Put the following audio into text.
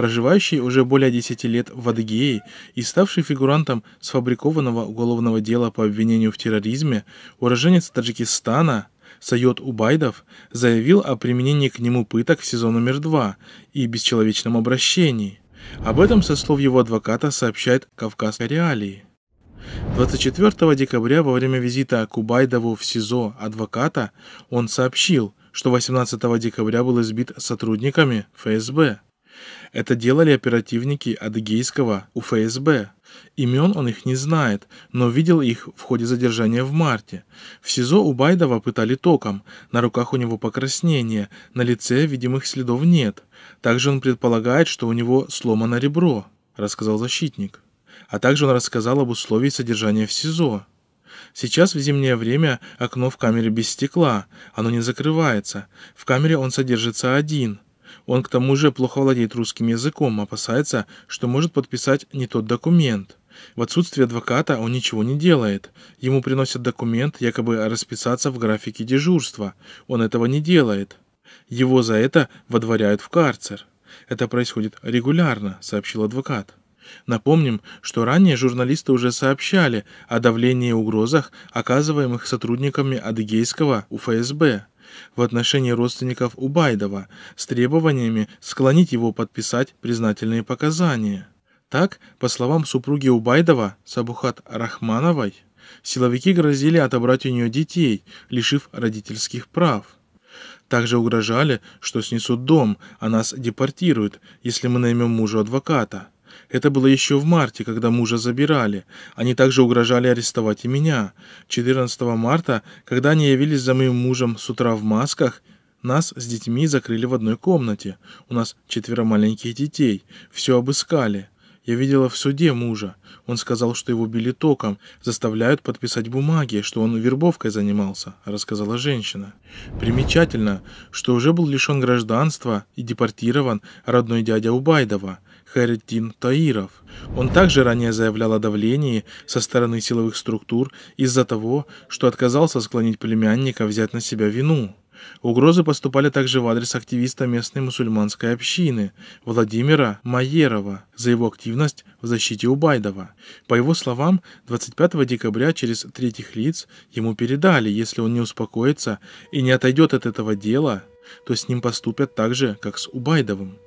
проживающий уже более 10 лет в Адыгее и ставший фигурантом сфабрикованного уголовного дела по обвинению в терроризме, уроженец Таджикистана Сайот Убайдов заявил о применении к нему пыток в сезон номер 2 и бесчеловечном обращении. Об этом со слов его адвоката сообщает «Кавказская реалии». 24 декабря во время визита к Убайдову в СИЗО адвоката он сообщил, что 18 декабря был избит сотрудниками ФСБ. Это делали оперативники адыгейского УФСБ. Имен он их не знает, но видел их в ходе задержания в марте. В СИЗО Убайдова пытали током, на руках у него покраснение, на лице видимых следов нет. Также он предполагает, что у него сломано ребро, рассказал защитник. А также он рассказал об условии содержания в СИЗО. Сейчас в зимнее время окно в камере без стекла, оно не закрывается. В камере он содержится один – он к тому же плохо владеет русским языком, опасается, что может подписать не тот документ. В отсутствие адвоката он ничего не делает. Ему приносят документ, якобы расписаться в графике дежурства. Он этого не делает. Его за это водворяют в карцер. Это происходит регулярно, сообщил адвокат. Напомним, что ранее журналисты уже сообщали о давлении и угрозах, оказываемых сотрудниками адыгейского УФСБ в отношении родственников Убайдова с требованиями склонить его подписать признательные показания. Так, по словам супруги Убайдова, Сабухат Рахмановой, силовики грозили отобрать у нее детей, лишив родительских прав. Также угрожали, что снесут дом, а нас депортируют, если мы наймем мужу адвоката. Это было еще в марте, когда мужа забирали. Они также угрожали арестовать и меня. 14 марта, когда они явились за моим мужем с утра в масках, нас с детьми закрыли в одной комнате. У нас четверо маленьких детей. Все обыскали. Я видела в суде мужа. Он сказал, что его били током, заставляют подписать бумаги, что он вербовкой занимался, рассказала женщина. Примечательно, что уже был лишен гражданства и депортирован родной дядя Убайдова, Харитин Таиров. Он также ранее заявлял о давлении со стороны силовых структур из-за того, что отказался склонить племянника взять на себя вину. Угрозы поступали также в адрес активиста местной мусульманской общины Владимира Майерова за его активность в защите Убайдова. По его словам, 25 декабря через третьих лиц ему передали, если он не успокоится и не отойдет от этого дела, то с ним поступят так же, как с Убайдовым.